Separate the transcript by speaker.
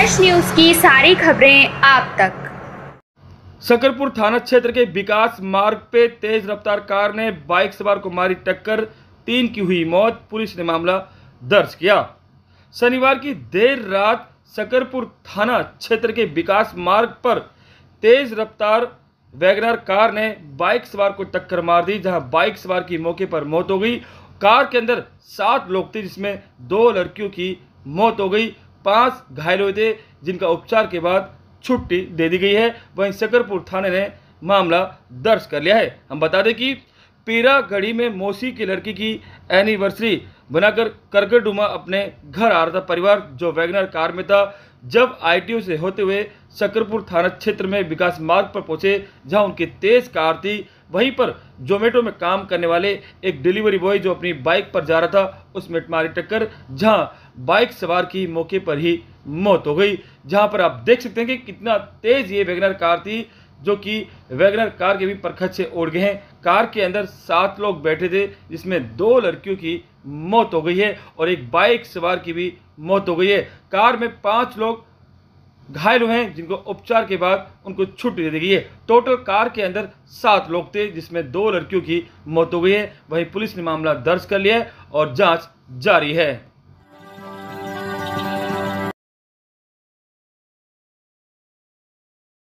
Speaker 1: उत्कर्ष news की सारी खबरें आप तक
Speaker 2: सकरपुर थाना क्षेत्र के विकास मार्ग पे तेज रफ्तार कार ने बाइक सवार को मारी टक्कर तीन की हुई मौत पुलिस ने मामला दर्ज किया शनिवार की देर रात सकरपुर थाना क्षेत्र के विकास मार्ग पर तेज रफ्तार वैगनर कार ने बाइक सवार को टक्कर मार दी जहां बाइक सवार की मौके पर मौत हो गई कार के अंदर सात लोग थे जिसमें दो लड़कियों की मौत हो गई पांच घायल हुए थे जिनका उपचार के बाद छुट्टी दे दी गई है वहीं शकरपुर थाने ने मामला दर्ज कर लिया है हम बता दें कि पीरा में मौसी की लड़की की एनिवर्सरी बनाकर करगडुमा अपने घर आ रहा था परिवार जो वैगनर कार में था जब आई से होते हुए शकरपुर थाना क्षेत्र में विकास मार्ग पर पहुंचे जहां उनकी तेज कार थी वहीं पर जोमेटो में काम करने वाले एक डिलीवरी बॉय जो अपनी बाइक पर जा रहा था उसमें मारी टक्कर जहां बाइक सवार की मौके पर ही मौत हो गई जहां पर आप देख सकते हैं कि कितना तेज ये वैगनर कार थी जो कि वैगनर कार के भी परखच से ओढ़ गए हैं कार के अंदर सात लोग बैठे थे जिसमें दो लड़कियों की मौत हो गई है और एक बाइक सवार की भी मौत हो गई है कार में पांच लोग घायल हुए हैं जिनको उपचार के बाद उनको छुट्टी दे दी गई है टोटल कार के अंदर सात लोग थे जिसमें दो लड़कियों की मौत हो गई है वहीं पुलिस ने मामला दर्ज कर लिया है और जांच जारी है